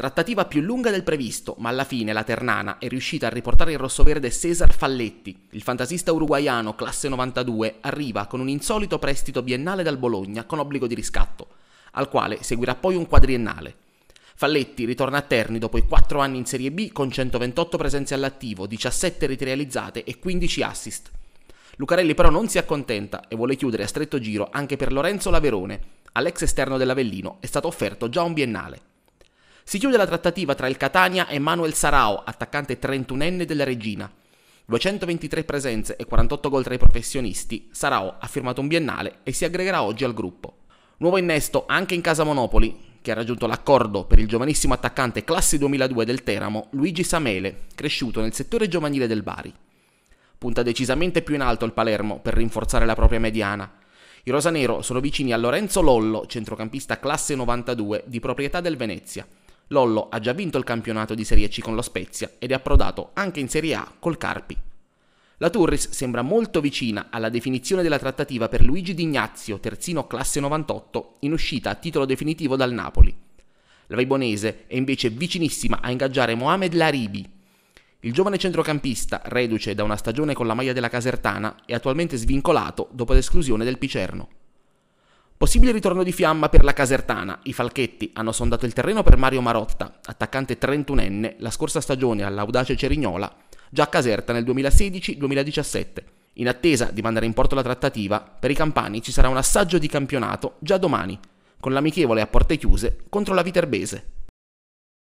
Trattativa più lunga del previsto, ma alla fine la Ternana è riuscita a riportare il rossoverde Cesar Falletti. Il fantasista uruguaiano, classe 92, arriva con un insolito prestito biennale dal Bologna con obbligo di riscatto, al quale seguirà poi un quadriennale. Falletti ritorna a Terni dopo i 4 anni in Serie B con 128 presenze all'attivo, 17 reti realizzate e 15 assist. Lucarelli però non si accontenta e vuole chiudere a stretto giro anche per Lorenzo Laverone. All'ex esterno dell'Avellino è stato offerto già un biennale. Si chiude la trattativa tra il Catania e Manuel Sarao, attaccante trentunenne della Regina. 223 presenze e 48 gol tra i professionisti, Sarao ha firmato un biennale e si aggregherà oggi al gruppo. Nuovo innesto anche in casa Monopoli, che ha raggiunto l'accordo per il giovanissimo attaccante classe 2002 del Teramo, Luigi Samele, cresciuto nel settore giovanile del Bari. Punta decisamente più in alto il Palermo per rinforzare la propria mediana. I rosanero sono vicini a Lorenzo Lollo, centrocampista classe 92 di proprietà del Venezia, Lollo ha già vinto il campionato di Serie C con lo Spezia ed è approdato anche in Serie A col Carpi. La Turris sembra molto vicina alla definizione della trattativa per Luigi D'Ignazio, terzino classe 98, in uscita a titolo definitivo dal Napoli. La Vibonese è invece vicinissima a ingaggiare Mohamed Laribi. Il giovane centrocampista, reduce da una stagione con la maglia della Casertana, è attualmente svincolato dopo l'esclusione del Picerno. Possibile ritorno di fiamma per la Casertana. I Falchetti hanno sondato il terreno per Mario Marotta, attaccante 31enne, la scorsa stagione all'audace Cerignola, già a Caserta nel 2016-2017. In attesa di mandare in porto la trattativa, per i campani ci sarà un assaggio di campionato già domani, con l'amichevole a porte chiuse contro la Viterbese.